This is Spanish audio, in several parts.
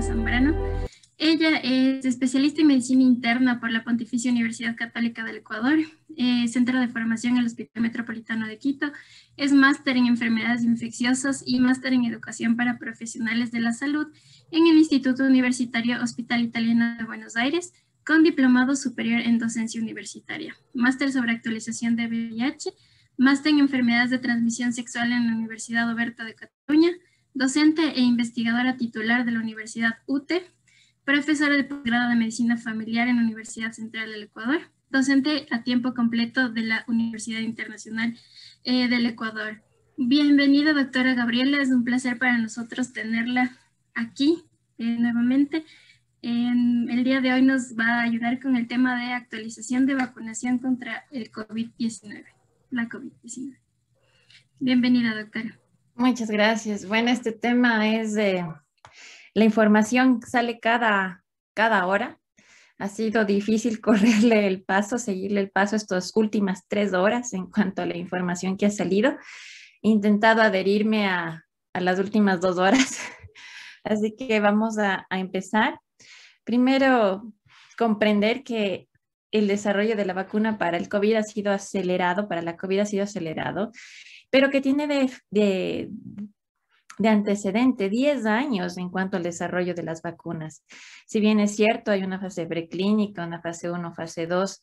Zambrano. Ella es especialista en medicina interna por la Pontificia Universidad Católica del Ecuador, eh, centro de formación en el Hospital Metropolitano de Quito, es máster en enfermedades infecciosas y máster en educación para profesionales de la salud en el Instituto Universitario Hospital Italiano de Buenos Aires, con diplomado superior en docencia universitaria, máster sobre actualización de VIH, máster en enfermedades de transmisión sexual en la Universidad Oberta de Cataluña, docente e investigadora titular de la Universidad UTE, profesora de posgrado de Medicina Familiar en la Universidad Central del Ecuador, docente a tiempo completo de la Universidad Internacional eh, del Ecuador. Bienvenida, doctora Gabriela. Es un placer para nosotros tenerla aquí eh, nuevamente. En el día de hoy nos va a ayudar con el tema de actualización de vacunación contra el COVID-19, la COVID-19. Bienvenida, doctora. Muchas gracias. Bueno, este tema es de la información sale cada, cada hora. Ha sido difícil correrle el paso, seguirle el paso estas últimas tres horas en cuanto a la información que ha salido. He intentado adherirme a, las últimas dos horas, así que vamos a, a empezar. Primero, comprender que el desarrollo de la vacuna para el COVID ha sido acelerado, para la COVID ha sido acelerado pero que tiene de, de, antecedente 10 años en cuanto al desarrollo de las vacunas. Si bien es cierto, hay una fase preclínica, una fase 1, fase 2,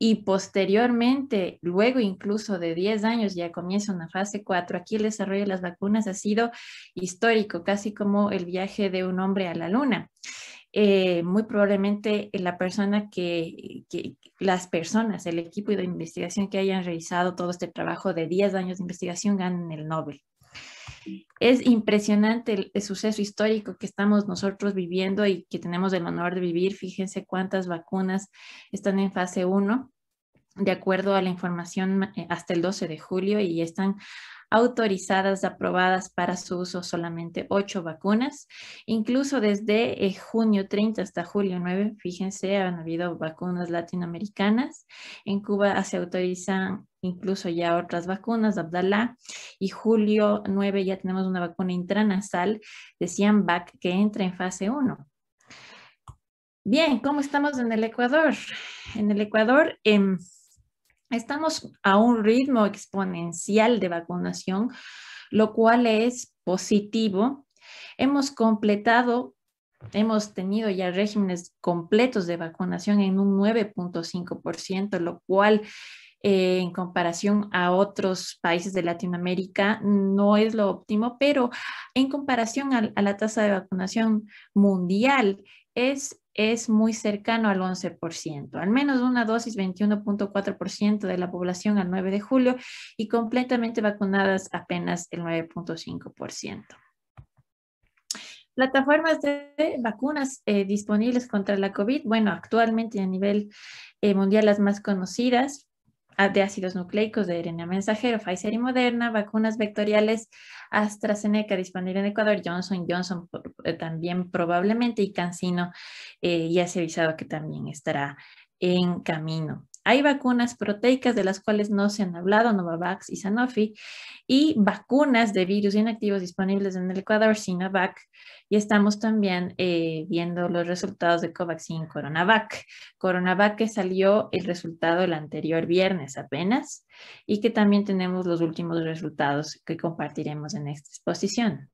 y posteriormente, luego incluso de 10 años, ya comienza una fase 4. Aquí el desarrollo de las vacunas ha sido histórico, casi como el viaje de un hombre a la luna. Eh, muy probablemente la persona que, las personas, el equipo de investigación que hayan realizado todo este trabajo de 10 años de investigación ganen el Nobel. Es impresionante el, el, suceso histórico que estamos nosotros viviendo y que tenemos el honor de vivir. Fíjense cuántas vacunas están en fase 1 de acuerdo a la información eh, hasta el 12 de julio y están autorizadas, aprobadas para su uso solamente ocho vacunas. Incluso desde eh, junio 30 hasta julio 9, fíjense, han habido vacunas latinoamericanas. En Cuba se autorizan incluso ya otras vacunas, Abdalá, y julio 9 ya tenemos una vacuna intranasal de Cianvac que entra en fase 1. Bien, ¿cómo estamos en el Ecuador? En el Ecuador, en... Em, Estamos a un ritmo exponencial de vacunación, lo cual es positivo. Hemos completado, hemos tenido ya regímenes completos de vacunación en un 9.5%, lo cual eh, en comparación a otros países de Latinoamérica no es lo óptimo, pero en comparación a, a la tasa de vacunación mundial es es muy cercano al 11%, al menos una dosis 21.4% de la población al 9 de julio y completamente vacunadas apenas el 9.5%. Plataformas de vacunas eh, disponibles contra la COVID, bueno, actualmente a nivel eh, mundial las más conocidas de ácidos nucleicos de RNA mensajero, Pfizer y Moderna, vacunas vectoriales AstraZeneca disponible en Ecuador, Johnson Johnson eh, también probablemente y Cancino eh, ya se ha avisado que también estará en camino. Hay vacunas proteicas de las cuales no se han hablado, Novavax y Sanofi, y vacunas de virus inactivos disponibles en el Ecuador, Sinovac, y estamos también eh, viendo los resultados de Covaxin Coronavac. Coronavac que salió el resultado el anterior viernes apenas, y que también tenemos los últimos resultados que compartiremos en esta exposición.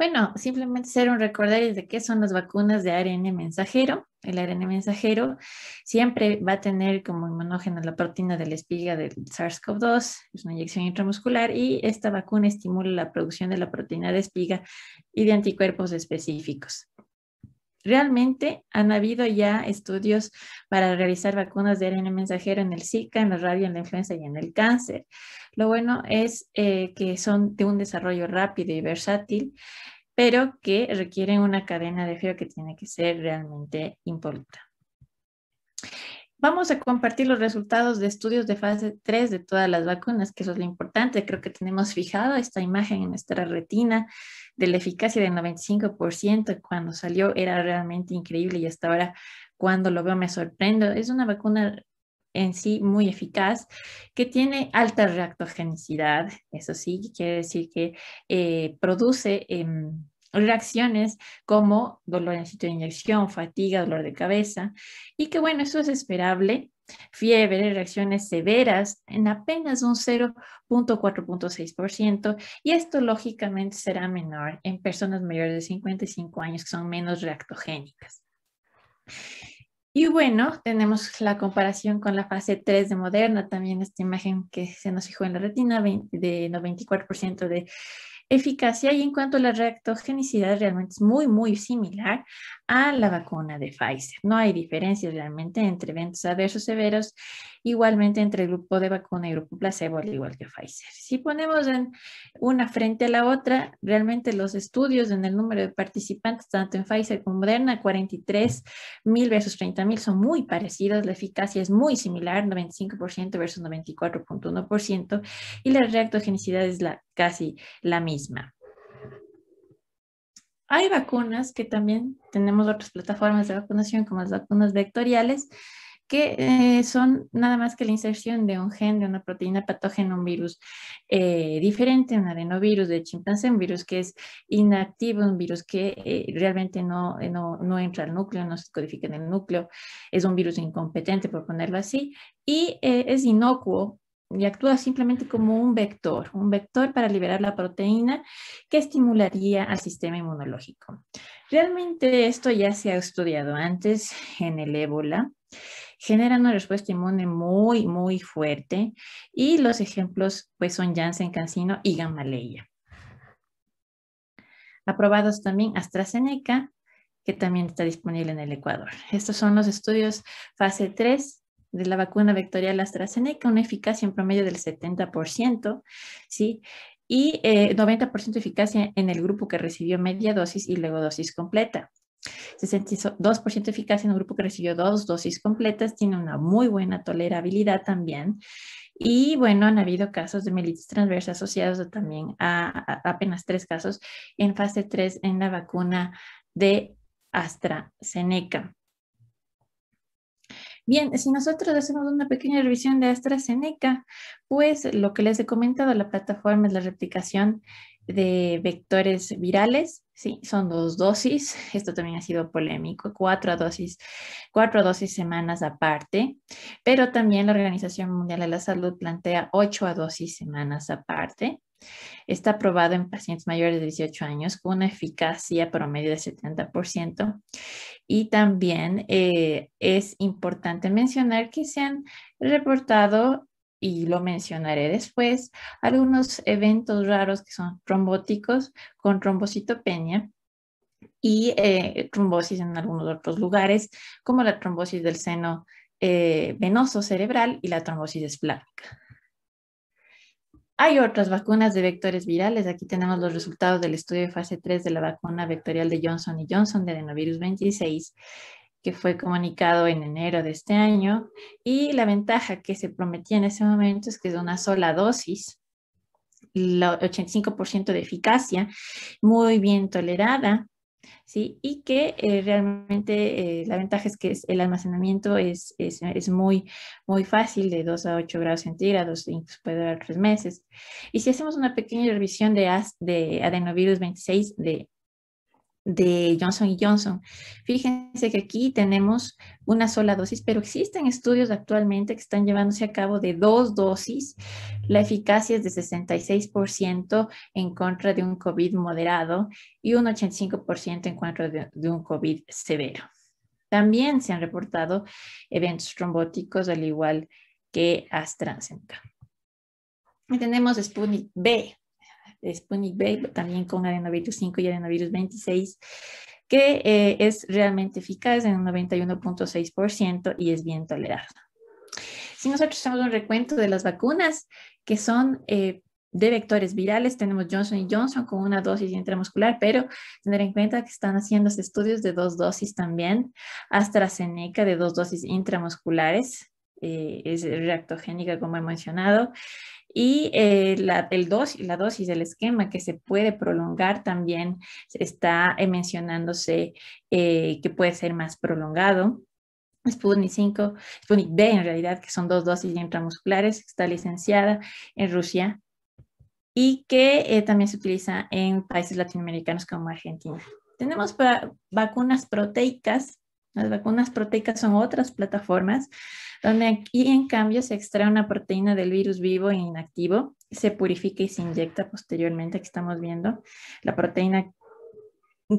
Bueno, simplemente ser un recordario de qué son las vacunas de ARN mensajero. El ARN mensajero siempre va a tener como inmunógeno la proteína de la espiga del SARS-CoV-2, es una inyección intramuscular, y esta vacuna estimula la producción de la proteína de espiga y de anticuerpos específicos. Realmente han habido ya estudios para realizar vacunas de ARN mensajero en el Zika, en la radio, en la influenza y en el cáncer. Lo bueno es eh, que son de un desarrollo rápido y versátil, pero que requieren una cadena de frío que tiene que ser realmente importante. Vamos a compartir los resultados de estudios de fase 3 de todas las vacunas, que eso es lo importante. Creo que tenemos fijado esta imagen en nuestra retina de la eficacia del 95%. Cuando salió era realmente increíble y hasta ahora cuando lo veo me sorprendo. Es una vacuna en sí muy eficaz, que tiene alta reactogenicidad, eso sí, quiere decir que eh, produce... Em, reacciones como dolor en el sitio de inyección, fatiga, dolor de cabeza, y que bueno, eso es esperable, fiebre, reacciones severas en apenas un 0.4.6% y esto lógicamente será menor en personas mayores de 55 años que son menos reactogénicas. Y bueno, tenemos la comparación con la fase 3 de Moderna, también esta imagen que se nos fijó en la retina, de 94% de eficacia y en cuanto a la reactogenicidad realmente es muy, muy similar a la vacuna de Pfizer. No hay diferencias realmente entre eventos adversos severos igualmente entre el grupo de vacuna y el grupo placebo, al igual que Pfizer. Si ponemos en una frente a la otra, realmente los estudios en el número de participantes, tanto en Pfizer como Moderna, 43 mil versus 30.000 son muy parecidos, la eficacia es muy similar, 95% versus 94.1%, y la reactogenicidad es casi la misma. Hay vacunas que también tenemos otras plataformas de vacunación como las vacunas vectoriales que eh, son nada más que la inserción de un gen, de una proteína patógena, un virus eh, diferente, un adenovirus de chimpancé, un virus que es inactivo, un virus que eh, realmente no, no, no, entra al núcleo, no se codifica en el núcleo, es un virus incompetente, por ponerlo así, y es inocuo y actúa simplemente como un vector, un vector para liberar la proteína que estimularía al sistema inmunológico. Realmente esto ya se ha estudiado antes en el ébola generan una respuesta inmune muy, muy fuerte y los ejemplos pues son Janssen, Cancino y Gamaleya. Aprobados también AstraZeneca, que también está disponible en el Ecuador. Estos son los estudios fase 3 de la vacuna vectorial AstraZeneca, una eficacia en promedio del 70%, y 90% eh, eficacia en el grupo que recibió media dosis y luego dosis completa. 62% eficacia en un grupo que recibió dos dosis completas, tiene una muy buena tolerabilidad también. Y bueno, han habido casos de melitis transversa asociados también a, a apenas tres casos en fase 3 en la vacuna de AstraZeneca. Bien, si nosotros hacemos una pequeña revisión de AstraZeneca, pues lo que les he comentado, la plataforma es la replicación de vectores virales Sí, son dos dosis. Esto también ha sido polémico, cuatro dosis, cuatro dosis semanas aparte, pero también la Organización Mundial de la Salud plantea ocho a dosis semanas aparte. Está aprobado en pacientes mayores de 18 años con una eficacia promedio de 70%. Y también eh, es importante mencionar que se han reportado y lo mencionaré después, algunos eventos raros que son trombóticos con trombocitopenia y eh, trombosis en algunos otros lugares, como la trombosis del seno eh, venoso cerebral y la trombosis esplámica. Hay otras vacunas de vectores virales. Aquí tenemos los resultados del estudio de fase 3 de la vacuna vectorial de Johnson y Johnson de adenovirus 26, fue comunicado en enero de este año. Y la ventaja que se prometía en ese momento es que es una sola dosis, el 85% de eficacia, muy bien tolerada, ¿sí? Y que eh, realmente eh, la ventaja es que el almacenamiento es, es, muy, muy fácil, de 2 a 8 grados centígrados, incluso puede durar tres meses. Y si hacemos una pequeña revisión de, de adenovirus 26 de de Johnson Johnson. Fíjense que aquí tenemos una sola dosis, pero existen estudios actualmente que están llevándose a cabo de dos dosis. La eficacia es de 66% en contra de un COVID moderado y un 85% en contra de, un COVID severo. También se han reportado eventos trombóticos, al igual que AstraZeneca. Y tenemos Sputnik B, Sputnik V, también con adenovirus 5 y adenovirus 26, que eh, es realmente eficaz en un 91.6% y es bien tolerada. Si nosotros hacemos un recuento de las vacunas que son eh, de vectores virales, tenemos Johnson Johnson con una dosis intramuscular, pero tener en cuenta que están haciendo estudios de dos dosis también, AstraZeneca de dos dosis intramusculares, eh, es reactogénica como he mencionado, y eh, la, el dosis, la dosis del esquema que se puede prolongar también está eh, mencionándose eh, que puede ser más prolongado. Sputnik 5, Sputnik B en realidad, que son dos dosis intramusculares, está licenciada en Rusia y que también se utiliza en países latinoamericanos como Argentina. Tenemos vacunas proteicas las vacunas proteicas son otras plataformas donde aquí en cambio se extrae una proteína del virus vivo e inactivo, se purifica y se inyecta posteriormente, que estamos viendo. La proteína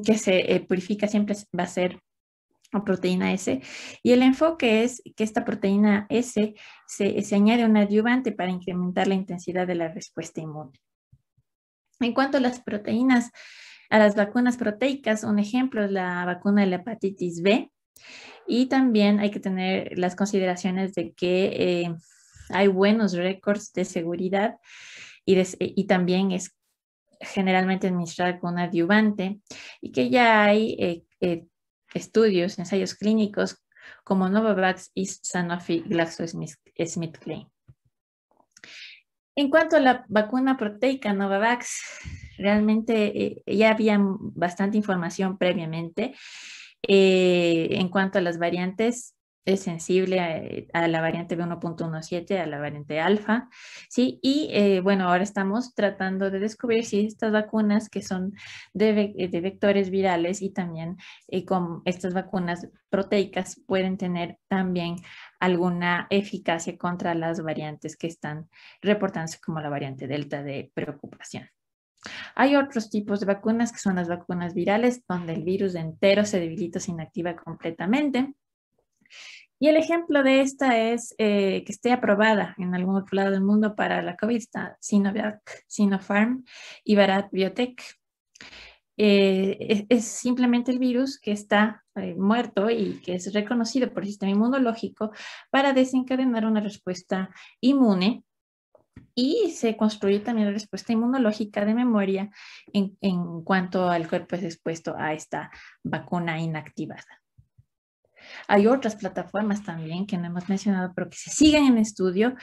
que se eh, purifica siempre va a ser una proteína S. Y el enfoque es que esta proteína S se, se, añade un adyuvante para incrementar la intensidad de la respuesta inmune. En cuanto a las proteínas, a las vacunas proteicas, un ejemplo es la vacuna de la hepatitis B, y también hay que tener las consideraciones de que eh, hay buenos récords de seguridad y, eh, también es generalmente administrada con adyuvante y que ya hay eh, estudios, ensayos clínicos como Novavax y Sanofi GlaxoSmithKline. En cuanto a la vacuna proteica Novavax, realmente ya había bastante información previamente eh, en cuanto a las variantes, es sensible a, la variante B1.17, a la variante alfa, ¿sí? Y eh, bueno, ahora estamos tratando de descubrir si estas vacunas que son de, eh, vectores virales y también con estas vacunas proteicas pueden tener también alguna eficacia contra las variantes que están reportándose como la variante delta de preocupación. Hay otros tipos de vacunas que son las vacunas virales, donde el virus entero se debilita o se inactiva completamente. Y el ejemplo de esta es eh, que esté aprobada en algún otro lado del mundo para la COVID, está Sinovac, Sinopharm y Barat Biotech. Eh, e-, es, simplemente el virus que está eh, muerto y que es reconocido por el sistema inmunológico para desencadenar una respuesta inmune y se construye también la respuesta inmunológica de memoria en, cuanto al cuerpo es expuesto a esta vacuna inactivada. Hay otras plataformas también que no hemos mencionado, pero que se siguen en estudio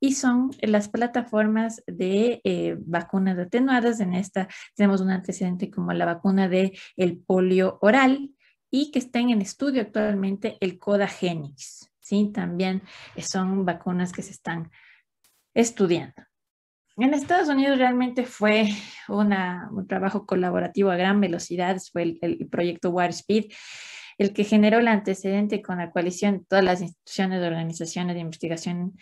y son las plataformas de eh, vacunas atenuadas. En esta tenemos un antecedente como la vacuna de el polio oral y que está en estudio actualmente el Codagenix. ¿sí? También son vacunas que se están estudiando. En Estados Unidos realmente fue un trabajo colaborativo a gran velocidad, fue el, proyecto Wirespeed, el que generó el antecedente con la coalición de todas las instituciones, de organizaciones de investigación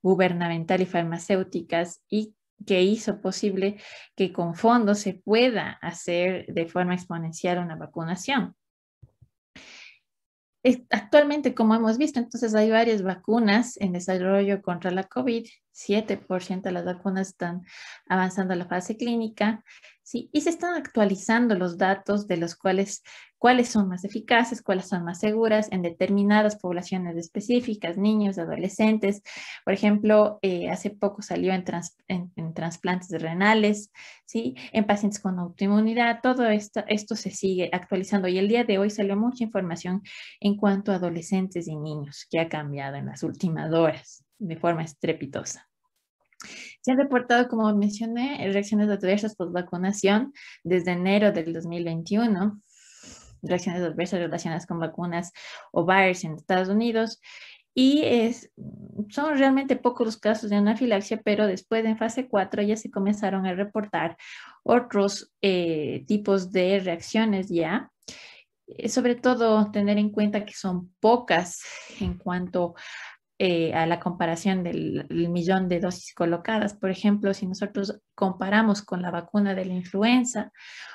gubernamental y farmacéuticas y que hizo posible que con fondos se pueda hacer de forma exponencial una vacunación actualmente, como hemos visto, entonces hay varias vacunas en desarrollo contra la COVID. 7% de las vacunas están avanzando a la fase clínica. ¿sí? Y se están actualizando los datos de los cuales cuáles son más eficaces, cuáles son más seguras en determinadas poblaciones específicas, niños, adolescentes. Por ejemplo, eh, hace poco salió en, en, trasplantes renales, ¿sí? en pacientes con autoinmunidad. Todo esto, esto se sigue actualizando y el día de hoy salió mucha información en cuanto a adolescentes y niños que ha cambiado en las últimas horas de forma estrepitosa. Se han reportado, como mencioné, reacciones adversas por vacunación desde enero del 2021 reacciones adversas relacionadas con vacunas o virus en Estados Unidos. Y es, son realmente pocos los casos de anafilaxia, pero después en fase 4 ya se comenzaron a reportar otros eh, tipos de reacciones ya. Eh, sobre todo tener en cuenta que son pocas en cuanto a eh, a la comparación del, millón de dosis colocadas. Por ejemplo, si nosotros comparamos con la vacuna de la influenza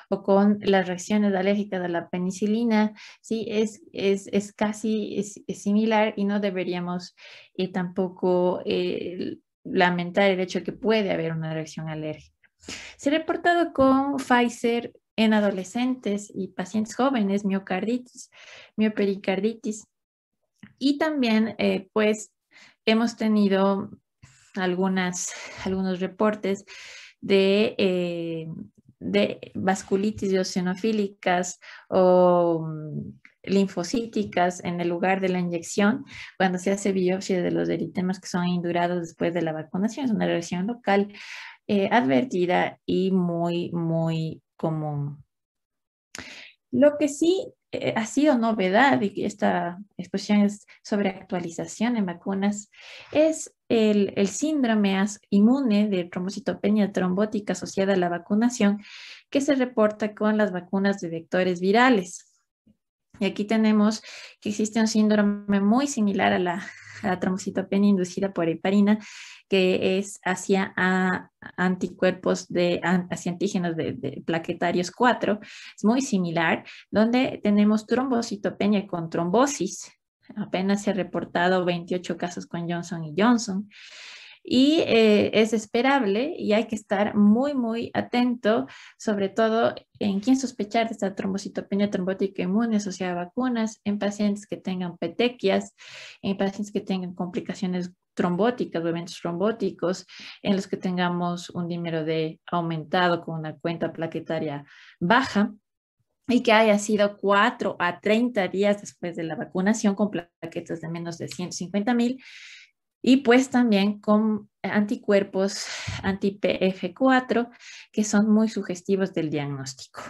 o con las reacciones alérgicas de la penicilina, sí, es, es, casi similar y no deberíamos eh, tampoco eh, lamentar el hecho de que puede haber una reacción alérgica. Se ha reportado con Pfizer en adolescentes y pacientes jóvenes miocarditis, miopericarditis, y también, pues, hemos tenido algunas, algunos reportes de, eh, de vasculitis eosinofílicas o mm, linfocíticas en el lugar de la inyección cuando se hace biopsia de los eritemas que son indurados después de la vacunación. Es una reacción local eh, advertida y muy, muy común. Lo que sí eh, ha sido novedad y esta exposición es sobre actualización en vacunas, es el, síndrome inmune de trombocitopenia trombótica asociada a la vacunación que se reporta con las vacunas de vectores virales. Y aquí tenemos que existe un síndrome muy similar a la, a la trombocitopenia inducida por heparina que es hacia anticuerpos de, hacia antígenos de, plaquetarios 4, es muy similar, donde tenemos trombocitopenia con trombosis, apenas se ha reportado 28 casos con Johnson y Johnson. Y eh, es esperable y hay que estar muy, muy atento, sobre todo en quién sospechar de esta trombocitopenia trombótica inmune asociada a vacunas, en pacientes que tengan petequias, en pacientes que tengan complicaciones trombóticas o eventos trombóticos en los que tengamos un número de aumentado con una cuenta plaquetaria baja y que haya sido 4 a 30 días después de la vacunación con plaquetas de menos de 150 mil y pues también con anticuerpos anti-PF4 que son muy sugestivos del diagnóstico.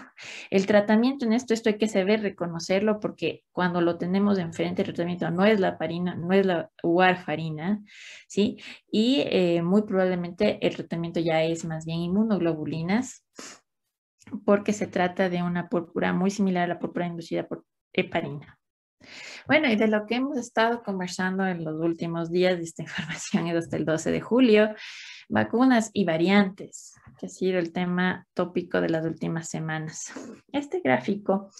El tratamiento en esto, esto hay que saber reconocerlo porque cuando lo tenemos enfrente, el tratamiento no es la parina, no es la warfarina, ¿sí? Y eh, muy probablemente el tratamiento ya es más bien inmunoglobulinas porque se trata de una púrpura muy similar a la púrpura inducida por heparina. Bueno, y de lo que hemos estado conversando en los últimos días de esta información es hasta el 12 de julio, vacunas y variantes, que ha sido el tema tópico de las últimas semanas. Este gráfico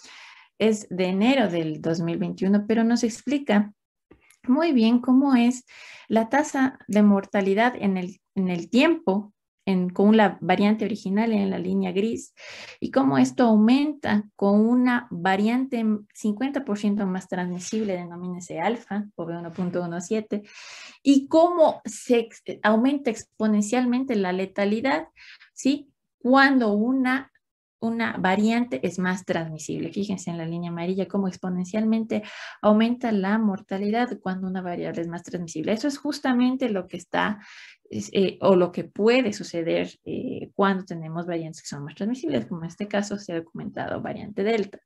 es de enero del 2021, pero nos explica muy bien cómo es la tasa de mortalidad en el, en el tiempo con la variante original en la línea gris y cómo esto aumenta con una variante 50% más transmisible, denomínese alfa o 117 y cómo se eh, aumenta exponencialmente la letalidad, ¿sí? Cuando una una variante es más transmisible. Fíjense en la línea amarilla cómo exponencialmente aumenta la mortalidad cuando una variable es más transmisible. Eso es justamente lo que está eh, o lo que puede suceder eh, cuando tenemos variantes que son más transmisibles, como en este caso se ha documentado variante delta.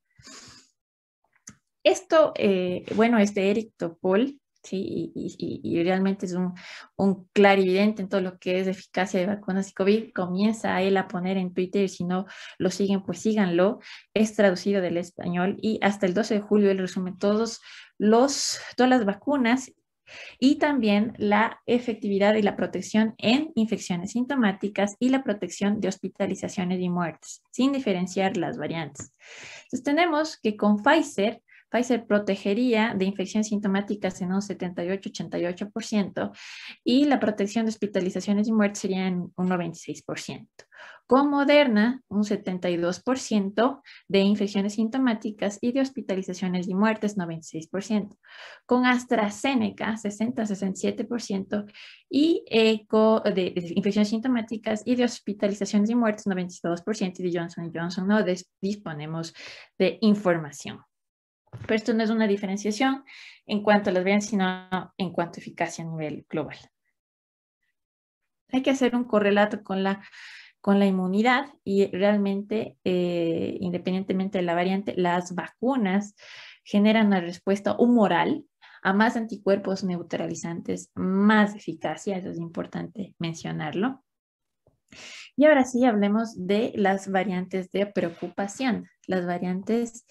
Esto, eh, bueno, es de Eric Topol, y, realmente es un, un, clarividente en todo lo que es eficacia de vacunas y COVID. Comienza él a poner en Twitter, si no lo siguen, pues síganlo. Es traducido del español y hasta el 12 de julio él resume todos los, todas las vacunas y también la efectividad y la protección en infecciones sintomáticas y la protección de hospitalizaciones y muertes, sin diferenciar las variantes. Entonces tenemos que con Pfizer Pfizer protegería de infecciones sintomáticas en un 78-88% y la protección de hospitalizaciones y muertes sería en un 96%. Con Moderna, un 72% de infecciones sintomáticas y de hospitalizaciones y muertes, 96%. Con AstraZeneca, 60-67% y eco de, de, infecciones sintomáticas y de hospitalizaciones y muertes, 92%. Y de Johnson Johnson no disponemos de información. Pero esto no es una diferenciación en cuanto a las variantes, sino en cuanto a eficacia a nivel global. Hay que hacer un correlato con la, inmunidad y realmente, eh, independientemente de la variante, las vacunas generan una respuesta humoral a más anticuerpos neutralizantes, más eficacia, eso es importante mencionarlo. Y ahora sí, hablemos de las variantes de preocupación, las variantes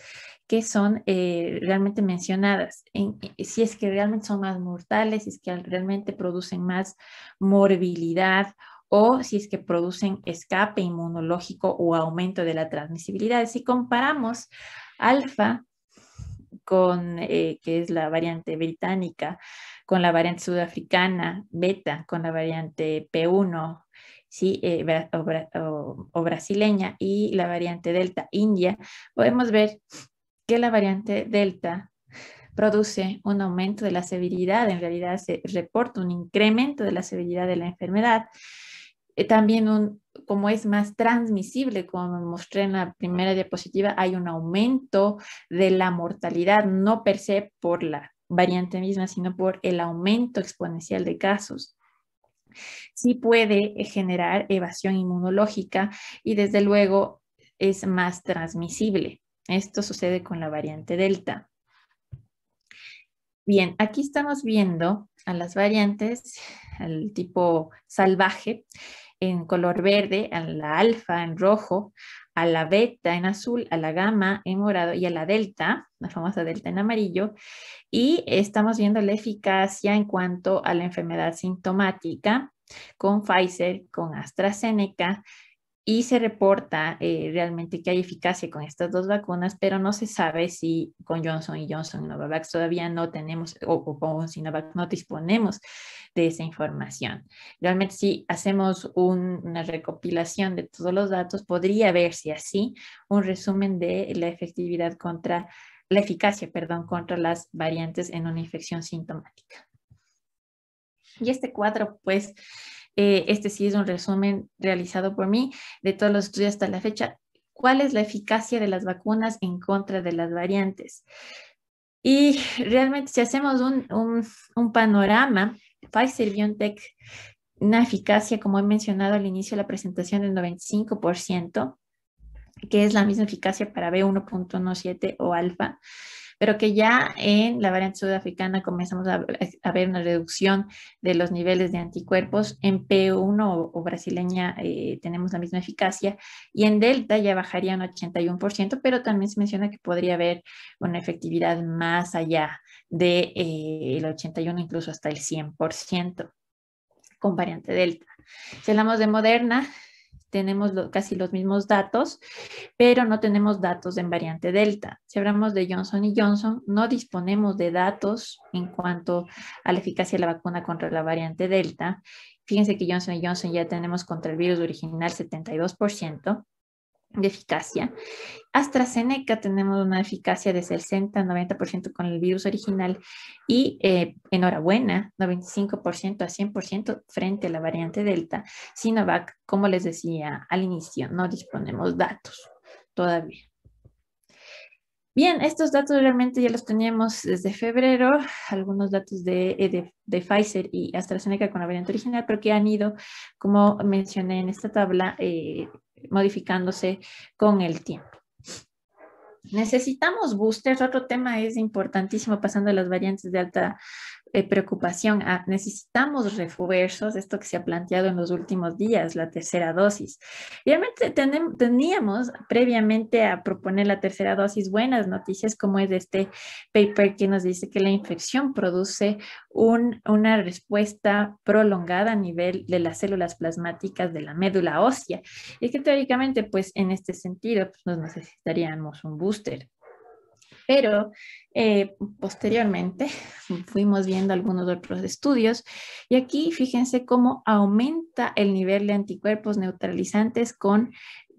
que son eh, realmente mencionadas, eh, si es que realmente son más mortales, si es que realmente producen más morbilidad o si es que producen escape inmunológico o aumento de la transmisibilidad. Si comparamos alfa con, eh, que es la variante británica, con la variante sudafricana, beta, con la variante P1, o, brasileña y la variante delta india, podemos ver que la variante Delta produce un aumento de la severidad, en realidad se reporta un incremento de la severidad de la enfermedad. Eh, también como es más transmisible, como mostré en la primera diapositiva, hay un aumento de la mortalidad, no per se por la variante misma, sino por el aumento exponencial de casos sí puede generar evasión inmunológica y desde luego es más transmisible. Esto sucede con la variante delta. Bien, aquí estamos viendo a las variantes, al tipo salvaje, en color verde, a la alfa en rojo, a la beta en azul, a la gamma en morado y a la delta, la famosa delta en amarillo. Y estamos viendo la eficacia en cuanto a la enfermedad sintomática con Pfizer, con AstraZeneca, y se reporta eh, realmente que hay eficacia con estas dos vacunas, pero no se sabe si con Johnson y Johnson Novavax todavía no tenemos o, con Sinovac no disponemos de esa información. Realmente si hacemos una recopilación de todos los datos, podría verse así un resumen de la efectividad contra la eficacia, perdón, contra las variantes en una infección sintomática. Y este cuadro, pues, eh, este sí es un resumen realizado por mí de todos los estudios hasta la fecha. ¿Cuál es la eficacia de las vacunas en contra de las variantes? Y realmente si hacemos un, un panorama, Pfizer-BioNTech, una eficacia, como he mencionado al inicio de la presentación, del 95%, que es la misma eficacia para B1.17 o alfa pero que ya en la variante sudafricana comenzamos a, ver una reducción de los niveles de anticuerpos. En P1 o, brasileña eh, tenemos la misma eficacia y en Delta ya bajaría un 81%, pero también se menciona que podría haber una efectividad más allá del de, 81, eh, incluso hasta el 100% con variante Delta. Si hablamos de Moderna, tenemos casi los mismos datos, pero no tenemos datos en variante delta. Si hablamos de Johnson y Johnson, no disponemos de datos en cuanto a la eficacia de la vacuna contra la variante delta. Fíjense que Johnson y Johnson ya tenemos contra el virus original 72%, de eficacia. AstraZeneca tenemos una eficacia de 60-90% con el virus original y eh, enhorabuena, 95% a 100% frente a la variante Delta. Sinovac, como les decía al inicio, no disponemos datos todavía. Bien, estos datos realmente ya los teníamos desde febrero, algunos datos de, eh, de, Pfizer y AstraZeneca con la variante original, pero que han ido, como mencioné en esta tabla, eh, modificándose con el tiempo. Necesitamos boosters, otro tema es importantísimo pasando a las variantes de alta preocupación ah, necesitamos refuerzos, esto que se ha planteado en los últimos días, la tercera dosis. realmente teníamos previamente a proponer la tercera dosis buenas noticias, como es este paper que nos dice que la infección produce una respuesta prolongada a nivel de las células plasmáticas de la médula ósea. Y que teóricamente, pues en este sentido, pues, nos necesitaríamos un booster pero eh, posteriormente fuimos viendo algunos otros estudios y aquí fíjense cómo aumenta el nivel de anticuerpos neutralizantes con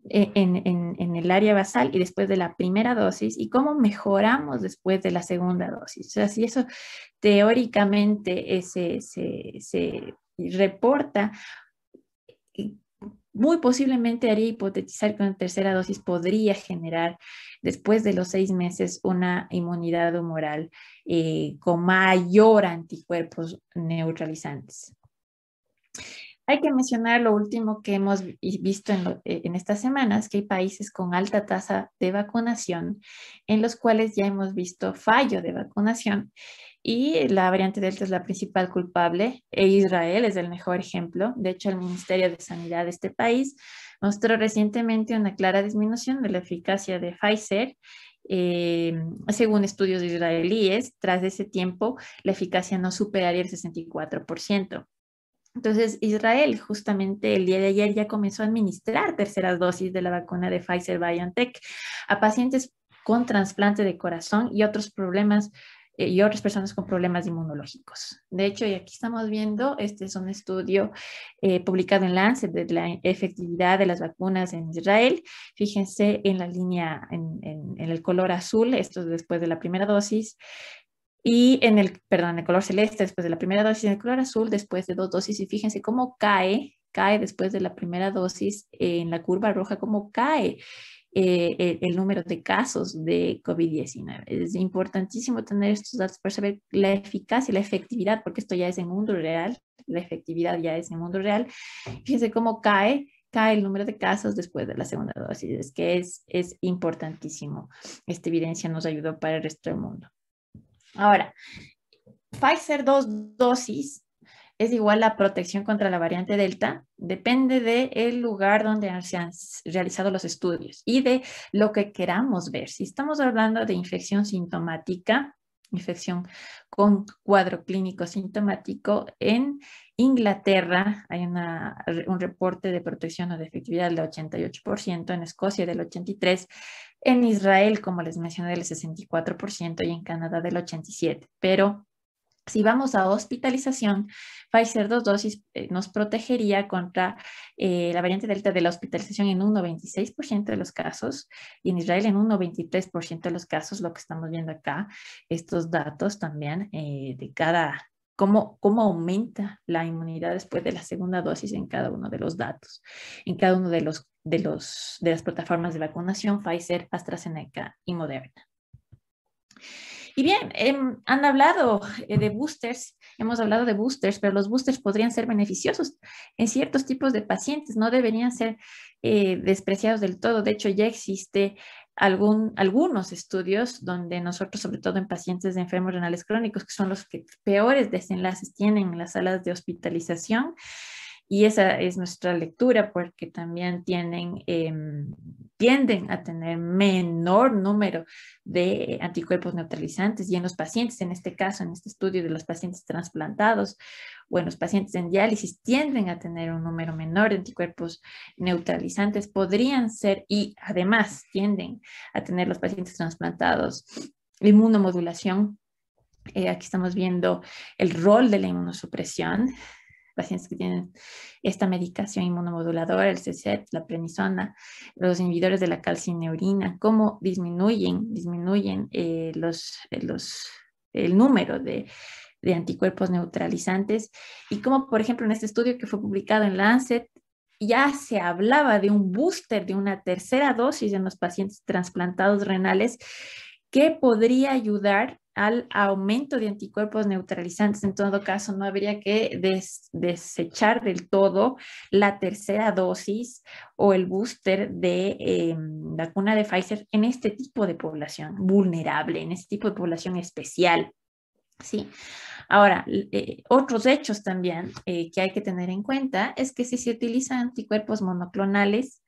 eh, en, el área basal y después de la primera dosis y cómo mejoramos después de la segunda dosis. O sea, si eso teóricamente se, se reporta, muy posiblemente haría hipotetizar que una tercera dosis podría generar después de los seis meses una inmunidad humoral eh, con mayor anticuerpos neutralizantes. Hay que mencionar lo último que hemos visto en, eh, en, estas semanas, que hay países con alta tasa de vacunación en los cuales ya hemos visto fallo de vacunación y la variante Delta es la principal culpable e Israel es el mejor ejemplo. De hecho, el Ministerio de Sanidad de este país mostró recientemente una clara disminución de la eficacia de Pfizer. Eh, según estudios israelíes, tras ese tiempo la eficacia no superaría el 64%. Entonces, Israel justamente el día de ayer ya comenzó a administrar terceras dosis de la vacuna de Pfizer BioNTech a pacientes con trasplante de corazón y otros problemas eh, y otras personas con problemas inmunológicos. De hecho, y aquí estamos viendo, este es un estudio eh, publicado en Lancet de la efectividad de las vacunas en Israel. Fíjense en la línea, en, el color azul, esto es después de la primera dosis, y en el, perdón, el color celeste después de la primera dosis, en el color azul después de dos dosis, y fíjense cómo cae, cae después de la primera dosis en la curva roja, cómo cae eh, el, número de casos de COVID-19. Es importantísimo tener estos datos para saber la eficacia y la efectividad, porque esto ya es en mundo real, la efectividad ya es en mundo real. Fíjense cómo cae cae el número de casos después de la segunda dosis. Es que es, es importantísimo. Esta evidencia nos ayudó para el resto del mundo. Ahora, Pfizer dos dosis es igual la protección contra la variante Delta, depende del lugar donde se han realizado los estudios y de lo que queramos ver. Si estamos hablando de infección sintomática, infección con cuadro clínico sintomático. En Inglaterra hay un reporte de protección o de efectividad del 88%, en Escocia del 83%, en Israel, como les mencioné, del 64% y en Canadá del 87%. Pero si vamos a hospitalización, Pfizer dos dosis eh, nos protegería contra eh, la variante delta de la hospitalización en un 96% de los casos y en Israel en un 93% de los casos, lo que estamos viendo acá, estos datos también eh, de cada, Cómo, cómo, aumenta la inmunidad después de la segunda dosis en cada uno de los datos, en cada uno de los de los de las plataformas de vacunación Pfizer, AstraZeneca y Moderna. Y bien, em, han hablado eh, de boosters, hemos hablado de boosters, pero los boosters podrían ser beneficiosos en ciertos tipos de pacientes, no deberían ser eh, despreciados del todo. De hecho, ya existe algún, algunos estudios donde nosotros, sobre todo en pacientes de enfermos renales crónicos, que son los que peores desenlaces tienen en las salas de hospitalización, y esa es nuestra lectura porque también tienen, em, tienden a tener menor número de anticuerpos neutralizantes y en los pacientes, en este caso, en este estudio de los pacientes trasplantados o en los pacientes en diálisis, tienden a tener un número menor de anticuerpos neutralizantes. Podrían ser y además tienden a tener los pacientes trasplantados inmunomodulación. Eh, aquí estamos viendo el rol de la inmunosupresión pacientes que tienen esta medicación inmunomoduladora, el CCET, la prenisona, los inhibidores de la calcineurina, cómo disminuyen, disminuyen eh, eh, los, el número de, anticuerpos neutralizantes y cómo, por ejemplo en este estudio que fue publicado en Lancet ya se hablaba de un booster, de una tercera dosis en los pacientes trasplantados renales que podría ayudar al aumento de anticuerpos neutralizantes. En todo caso, no habría que desechar del todo la tercera dosis o el booster de em, vacuna de Pfizer en este tipo de población vulnerable, en este tipo de población especial. Sí. Ahora, eh, otros hechos también eh, que hay que tener en cuenta es que si se utilizan anticuerpos monoclonales,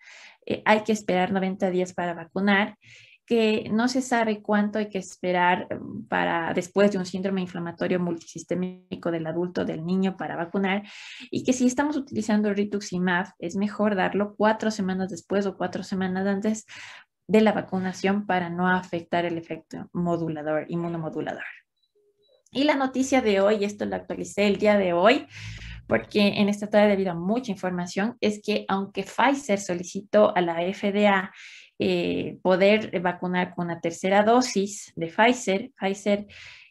eh, hay que esperar 90 días para vacunar que no se sabe cuánto hay que esperar em, para después de un síndrome inflamatorio multisistémico del adulto, del niño, para vacunar, y que si estamos utilizando rituximab, es mejor darlo cuatro semanas después o cuatro semanas antes de la vacunación para no afectar el efecto modulador, inmunomodulador. Y la noticia de hoy, esto lo actualicé el día de hoy, porque en esta tarde ha habido mucha información, es que aunque Pfizer solicitó a la FDA eh, poder vacunar con una tercera dosis de Pfizer. Pfizer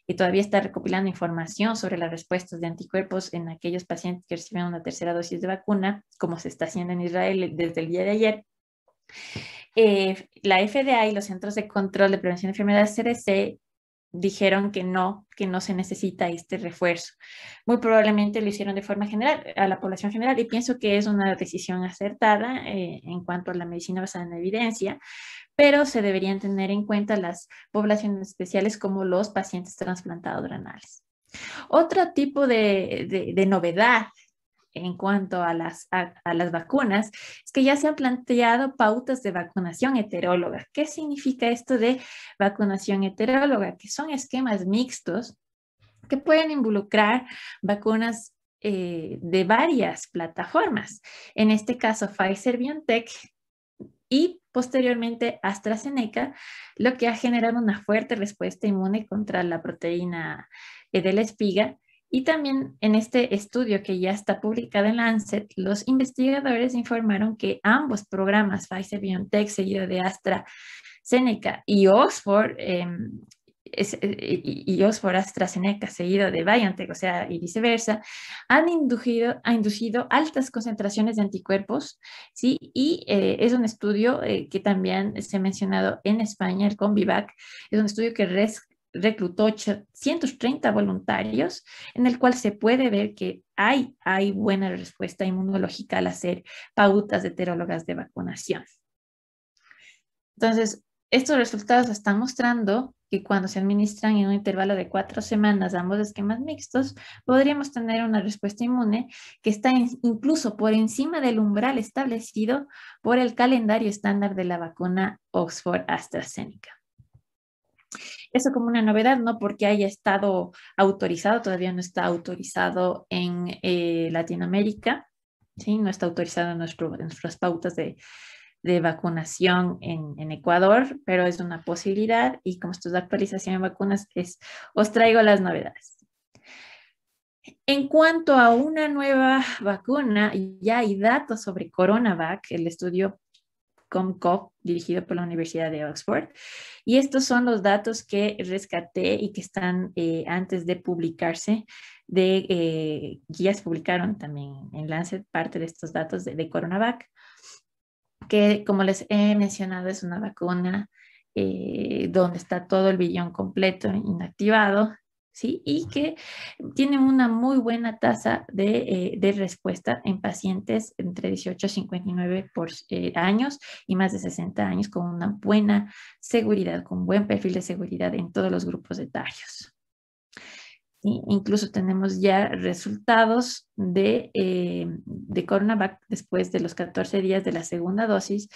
y todavía está recopilando información sobre las respuestas de anticuerpos en aquellos pacientes que reciben una tercera dosis de vacuna, como se está haciendo en Israel desde el día de ayer. Eh, la FDA y los Centros de Control de Prevención de Enfermedades CDC dijeron que no, que no se necesita este refuerzo. Muy probablemente lo hicieron de forma general, a la población general, y pienso que es una decisión acertada eh, en cuanto a la medicina basada en evidencia, pero se deberían tener en cuenta las poblaciones especiales como los pacientes trasplantados renales. Otro tipo de, de novedad en cuanto a las, vacunas es que ya se han planteado pautas de vacunación heteróloga. ¿Qué significa esto de vacunación heteróloga? Que son esquemas mixtos que pueden involucrar vacunas eh, de varias plataformas. En este caso, Pfizer BioNTech y posteriormente AstraZeneca, lo que ha generado una fuerte respuesta inmune contra la proteína eh, de la espiga y también en este estudio que ya está publicado en Lancet, los investigadores informaron que ambos programas, Pfizer BioNTech, seguido de AstraZeneca y Oxford, em, eh, y, Oxford AstraZeneca, seguido de BioNTech, o sea, y viceversa, han inducido, ha inducido altas concentraciones de anticuerpos, ¿sí? Y eh, es un estudio eh, que también se ha mencionado en España, el Convivac, es un estudio que res, reclutó 130 voluntarios, en el cual se puede ver que hay, hay buena respuesta inmunológica al hacer pautas heterólogas de vacunación. Entonces, estos resultados están mostrando que cuando se administran en un intervalo de cuatro semanas ambos esquemas mixtos, podríamos tener una respuesta inmune que está incluso por encima del umbral establecido por el calendario estándar de la vacuna Oxford AstraZeneca eso como una novedad, no porque haya estado autorizado, todavía no está autorizado en eh, Latinoamérica, ¿sí? no está autorizado en, nuestras pautas de, vacunación en, Ecuador, pero es una posibilidad y como esto es de actualización de vacunas, es, os traigo las novedades. En cuanto a una nueva vacuna, ya hay datos sobre CoronaVac, el estudio ComCop, dirigido por la Universidad de Oxford. Y estos son los datos que rescaté y que están eh, antes de publicarse, de guías eh, publicaron también en Lancet parte de estos datos de, CoronaVac, que como les he mencionado es una vacuna eh, donde está todo el billón completo inactivado ¿sí? Y que tienen una muy buena tasa de, eh, de respuesta en pacientes entre 18 a 59 por, eh, años y más de 60 años con una buena seguridad, con buen perfil de seguridad en todos los grupos etarios. Incluso tenemos ya resultados de, eh, de CoronaVac después de los 14 días de la segunda dosis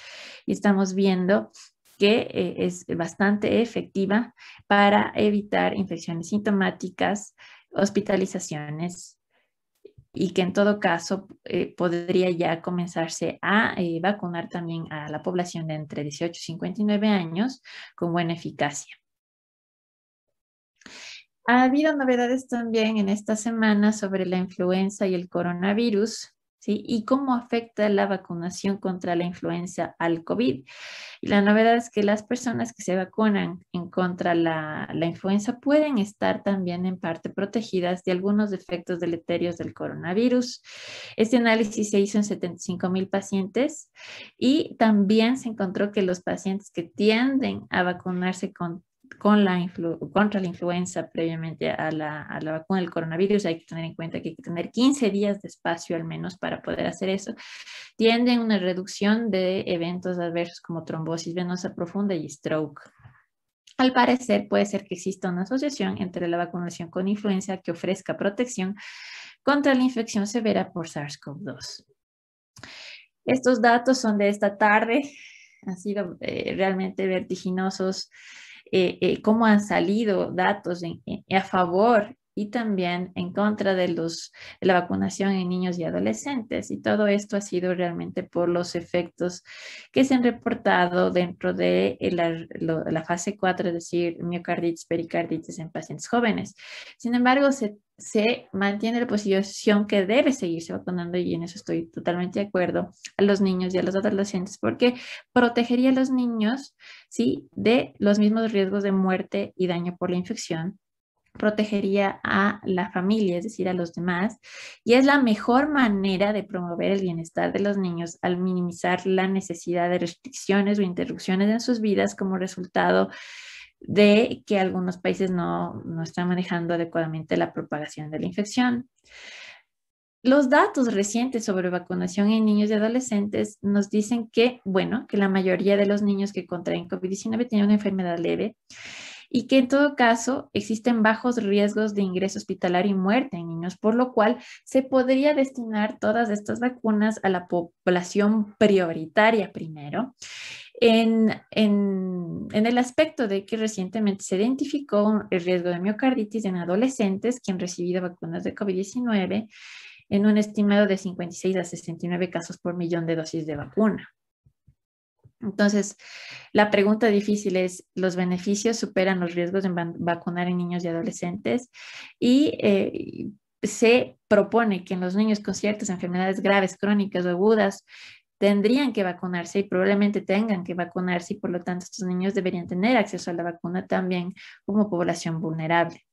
y estamos viendo que eh, es bastante efectiva para evitar infecciones sintomáticas, hospitalizaciones y que en todo caso eh, podría ya comenzarse a eh, vacunar también a la población de entre 18 y 59 años con buena eficacia. Ha habido novedades también en esta semana sobre la influenza y el coronavirus. ¿Y cómo afecta la vacunación contra la influenza al COVID? Y la novedad es que las personas que se vacunan en contra la, la influenza pueden estar también en parte protegidas de algunos efectos deleterios del coronavirus. Este análisis se hizo en 75 mil pacientes y también se encontró que los pacientes que tienden a vacunarse con, con la contra la influenza previamente a la, vacuna del coronavirus, hay que tener en cuenta que hay que tener 15 días de espacio al menos para poder hacer eso, tienden a una reducción de eventos adversos como trombosis venosa profunda y stroke. Al parecer, puede ser que exista una asociación entre la vacunación con influenza que ofrezca protección contra la infección severa por SARS-CoV-2. Estos datos son de esta tarde, han sido eh, realmente vertiginosos. Eh, eh, cómo han salido datos a favor y también en contra de, la vacunación en niños y adolescentes. Y todo esto ha sido realmente por los efectos que se han reportado dentro de la, fase 4, es decir, miocarditis, pericarditis en pacientes jóvenes. Sin embargo, se, se mantiene la posición que debe seguirse vacunando, y en eso estoy totalmente de acuerdo, a los niños y a los adolescentes, porque protegería a los niños ¿sí? de los mismos riesgos de muerte y daño por la infección protegería a la familia, es decir, a los demás, y es la mejor manera de promover el bienestar de los niños al minimizar la necesidad de restricciones o interrupciones en sus vidas como resultado de que algunos países no, están manejando adecuadamente la propagación de la infección. Los datos recientes sobre vacunación en niños y adolescentes nos dicen que, bueno, que la mayoría de los niños que contraen COVID-19 tienen una enfermedad leve y que en todo caso existen bajos riesgos de ingreso hospitalario y muerte en niños, por lo cual se podría destinar todas estas vacunas a la población prioritaria primero. En, en, el aspecto de que recientemente se identificó el riesgo de miocarditis en adolescentes que han recibido vacunas de COVID-19 en un estimado de 56 a 69 casos por millón de dosis de vacuna. Entonces, la pregunta difícil es, ¿los beneficios superan los riesgos de vacunar en niños y adolescentes? Y eh, se propone que en los niños con ciertas enfermedades graves, crónicas o agudas, tendrían que vacunarse y probablemente tengan que vacunarse y por lo tanto estos niños deberían tener acceso a la vacuna también como población vulnerable.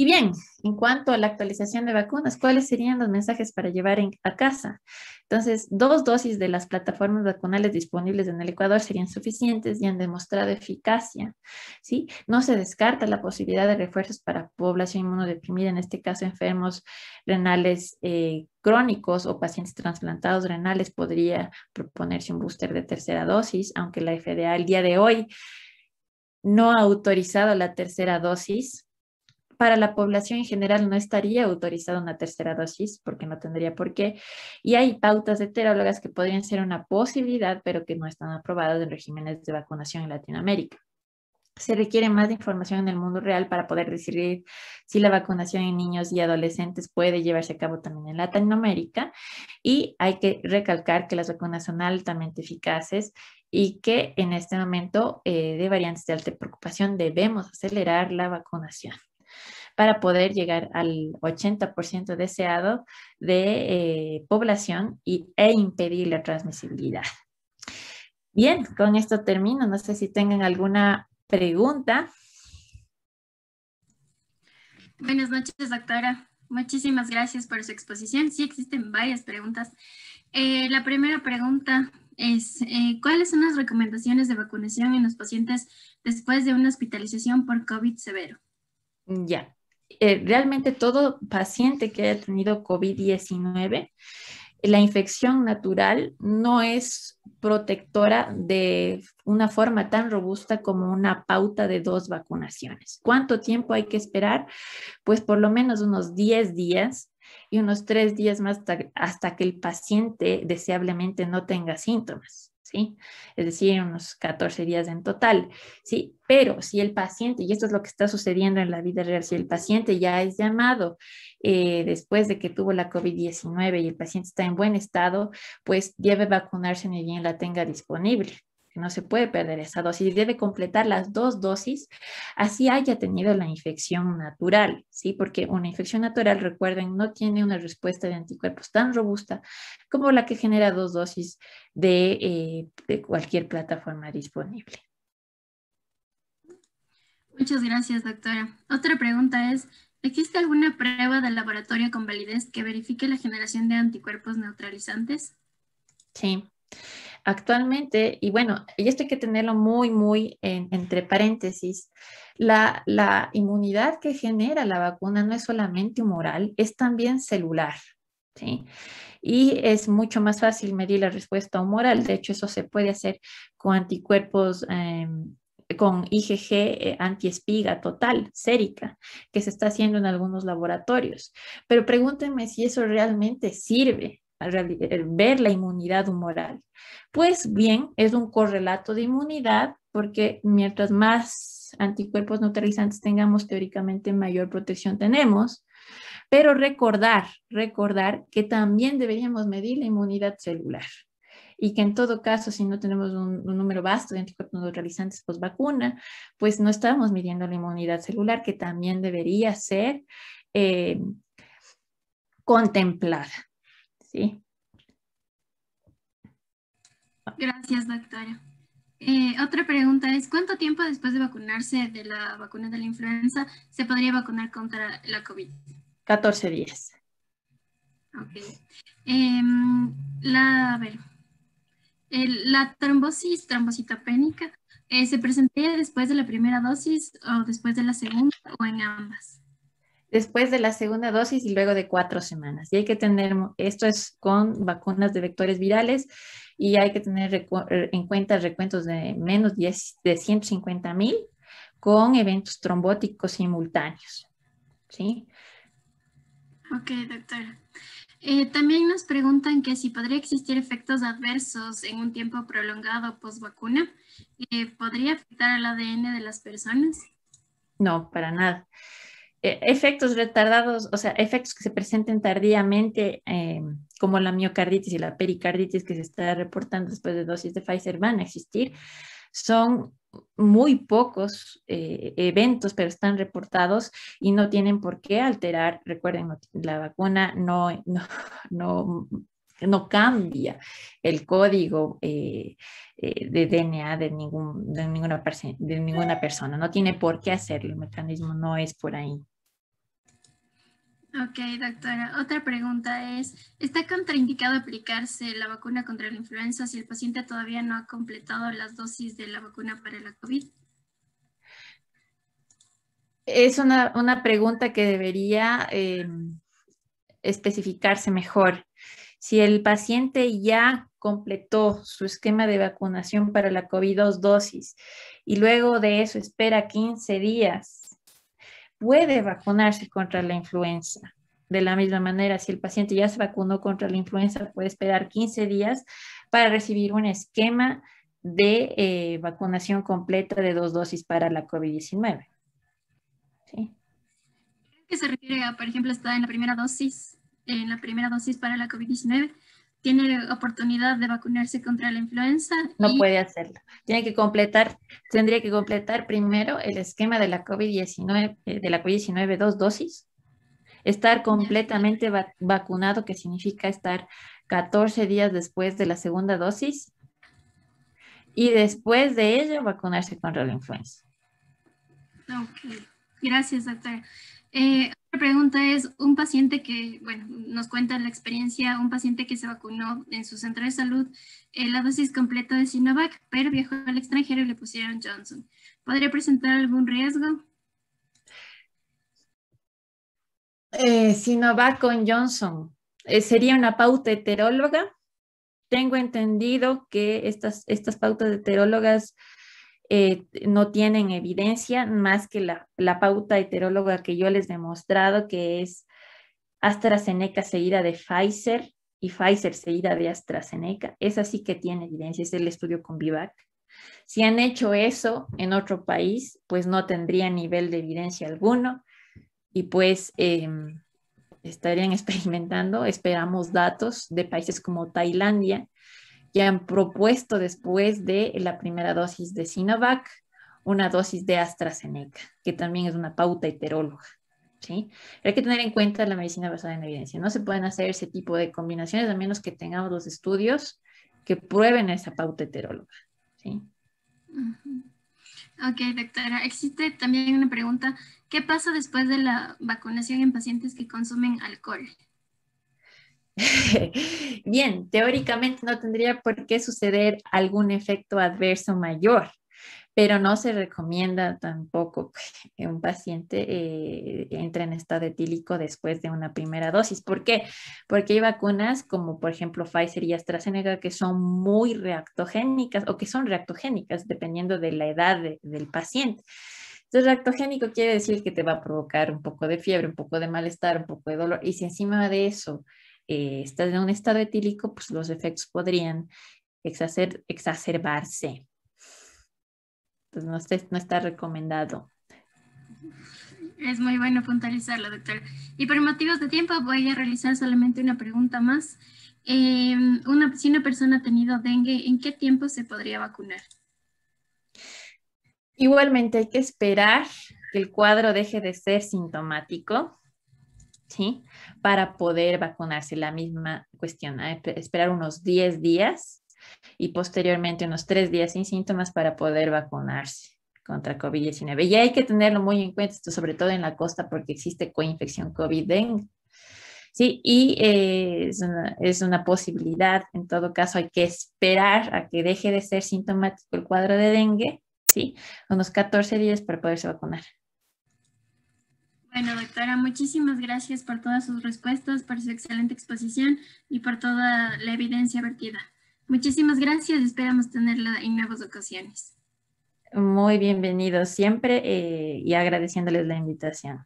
Y bien, en cuanto a la actualización de vacunas, ¿cuáles serían los mensajes para llevar a casa? Entonces, dos dosis de las plataformas vacunales disponibles en el Ecuador serían suficientes y han demostrado eficacia. ¿sí? No se descarta la posibilidad de refuerzos para población inmunodeprimida, en este caso enfermos renales eh, crónicos o pacientes trasplantados renales, podría proponerse un booster de tercera dosis, aunque la FDA el día de hoy no ha autorizado la tercera dosis para la población en general no estaría autorizada una tercera dosis porque no tendría por qué. Y hay pautas heterólogas que podrían ser una posibilidad, pero que no están aprobadas en regímenes de vacunación en Latinoamérica. Se requiere más información en el mundo real para poder decidir si la vacunación en niños y adolescentes puede llevarse a cabo también en Latinoamérica. Y hay que recalcar que las vacunas son altamente eficaces y que en este momento eh, de variantes de alta preocupación debemos acelerar la vacunación para poder llegar al 80% deseado de eh, población y, e impedir la transmisibilidad. Bien, con esto termino. No sé si tengan alguna pregunta. Buenas noches, doctora. Muchísimas gracias por su exposición. Sí, existen varias preguntas. Eh, la primera pregunta es, eh, ¿cuáles son las recomendaciones de vacunación en los pacientes después de una hospitalización por COVID severo? Ya. Eh, realmente todo paciente que haya tenido COVID-19, la infección natural no es protectora de una forma tan robusta como una pauta de dos vacunaciones. ¿Cuánto tiempo hay que esperar? Pues por lo menos unos 10 días y unos 3 días más hasta que el paciente deseablemente no tenga síntomas. ¿sí? Es decir, unos 14 días en total, ¿sí? Pero si el paciente, y esto es lo que está sucediendo en la vida real, si el paciente ya es llamado eh, después de que tuvo la COVID-19 y el paciente está en buen estado, pues debe vacunarse ni bien la tenga disponible no se puede perder esa dosis, debe completar las dos dosis, así haya tenido la infección natural, ¿sí? Porque una infección natural, recuerden, no tiene una respuesta de anticuerpos tan robusta como la que genera dos dosis de, eh, de cualquier plataforma disponible. Muchas gracias, doctora. Otra pregunta es, ¿existe alguna prueba de laboratorio con validez que verifique la generación de anticuerpos neutralizantes? Sí actualmente, y bueno, y esto hay que tenerlo muy, muy entre paréntesis, la, la inmunidad que genera la vacuna no es solamente humoral, es también celular. ¿Sí? Y es mucho más fácil medir la respuesta humoral. De hecho, eso se puede hacer con anticuerpos, em, con IgG eh, antiespiga total, sérica, que se está haciendo en algunos laboratorios. Pero pregúntenme si eso realmente sirve ver la inmunidad humoral? Pues bien, es un correlato de inmunidad porque mientras más anticuerpos neutralizantes tengamos, teóricamente mayor protección tenemos. Pero recordar, recordar que también deberíamos medir la inmunidad celular y que en todo caso, si no tenemos un, número vasto de anticuerpos neutralizantes post pues vacuna, pues no estamos midiendo la inmunidad celular, que también debería ser eh, contemplada. Gracias, doctora. Eh, otra pregunta es, ¿cuánto tiempo después de vacunarse de la vacuna de la influenza se podría vacunar contra la COVID? 14 días. Ok. Em, la, la trombosis trombocitopénica, eh, ¿se presentaría después de la primera dosis o después de la segunda o en ambas? después de la segunda dosis y luego de cuatro semanas. Y hay que tener, esto es con vacunas de vectores virales y hay que tener eh, en cuenta recuentos de menos de 150 mil con eventos trombóticos simultáneos. ¿Sí? Ok, doctora. Eh, también nos preguntan que si podría existir efectos adversos en un tiempo prolongado post vacuna, eh, ¿podría afectar al ADN de las personas? No, para nada. E, efectos retardados, o sea, efectos que se presenten tardíamente, em, como la miocarditis y la pericarditis que se está reportando después de dosis de Pfizer, van a existir. Son muy pocos eh, eventos, pero están reportados y no tienen por qué alterar. Recuerden, la vacuna no, no, no no cambia el código eh, eh, de DNA de, ninguna de ninguna persona, no tiene por qué hacerlo, el mecanismo no es por ahí. Ok, doctora. Otra pregunta es, ¿está contraindicado aplicarse la vacuna contra la influenza si el paciente todavía no ha completado las dosis de la vacuna para la COVID? Es una, pregunta que debería eh, especificarse mejor. Si el paciente ya completó su esquema de vacunación para la COVID 2 dosis y luego de eso espera 15 días, puede vacunarse contra la influenza. De la misma manera, si el paciente ya se vacunó contra la influenza, puede esperar 15 días para recibir un esquema de eh, vacunación completa de dos dosis para la COVID-19. ¿Sí? ¿Qué se refiere a, por ejemplo, estar en la primera dosis en eh, la primera dosis para la COVID-19 tiene oportunidad de vacunarse contra la influenza. No puede hacerlo. Tiene que completar, tendría que completar primero el esquema de la COVID-19, eh, de la COVID-19 dos dosis, estar completamente vacunado, que significa estar 14 días después de la segunda dosis, y después de ello vacunarse contra la influenza. Ok, gracias, doctora. Eh, pregunta es, un paciente que, bueno, nos cuenta la experiencia, un paciente que se vacunó en su centro de salud eh, la dosis completa de Sinovac, pero viajó al extranjero y le pusieron Johnson. ¿Podría presentar algún riesgo? Eh, Sinovac con Johnson. Eh, ¿Sería una pauta heteróloga? Tengo entendido que estas, estas pautas heterólogas eh, no tienen evidencia más que la, pauta heteróloga que yo les he mostrado que es AstraZeneca seguida de Pfizer y Pfizer seguida de AstraZeneca. Es así que tiene evidencia, es el estudio con Vivac. Si han hecho eso en otro país, pues no tendría nivel de evidencia alguno y pues em, estarían experimentando, esperamos datos de países como Tailandia, que han propuesto después de la primera dosis de Sinovac una dosis de AstraZeneca, que también es una pauta heteróloga. ¿sí? Hay que tener en cuenta la medicina basada en evidencia. No se pueden hacer ese tipo de combinaciones a menos que tengamos los estudios que prueben esa pauta heteróloga. ¿sí? Ok, doctora. Existe también una pregunta. ¿Qué pasa después de la vacunación en pacientes que consumen alcohol? Bien, teóricamente no tendría por qué suceder algún efecto adverso mayor, pero no se recomienda tampoco que un paciente eh, entre en estado etílico después de una primera dosis. ¿Por qué? Porque hay vacunas como por ejemplo Pfizer y AstraZeneca que son muy reactogénicas o que son reactogénicas dependiendo de la edad del paciente. Entonces, reactogénico quiere decir que te va a provocar un poco de fiebre, un poco de malestar, un poco de dolor. Y si encima de eso eh, estás en un estado etílico, pues los efectos podrían exacerbarse. Entonces, pues, no, está, no está recomendado. Es muy bueno puntualizarlo, doctor. Y por motivos de tiempo voy a realizar solamente una pregunta más. Em, una, si una persona ha tenido dengue, ¿en qué tiempo se podría vacunar? Igualmente hay que esperar que el cuadro deje de ser sintomático ¿sí? Para poder vacunarse. La misma cuestión, esperar unos 10 días y posteriormente unos 3 días sin síntomas para poder vacunarse contra COVID-19. Y hay que tenerlo muy en cuenta, esto sobre todo en la costa, porque existe coinfección COVID-dengue. Sí, y eh, es, una, posibilidad, en todo caso hay que esperar a que deje de ser sintomático el cuadro de dengue, ¿sí? unos 14 días para poderse vacunar. Bueno, doctora, muchísimas gracias por todas sus respuestas, por su excelente exposición y por toda la evidencia vertida. Muchísimas gracias, esperamos tenerla en nuevas ocasiones. Muy bienvenido siempre eh, y agradeciéndoles la invitación.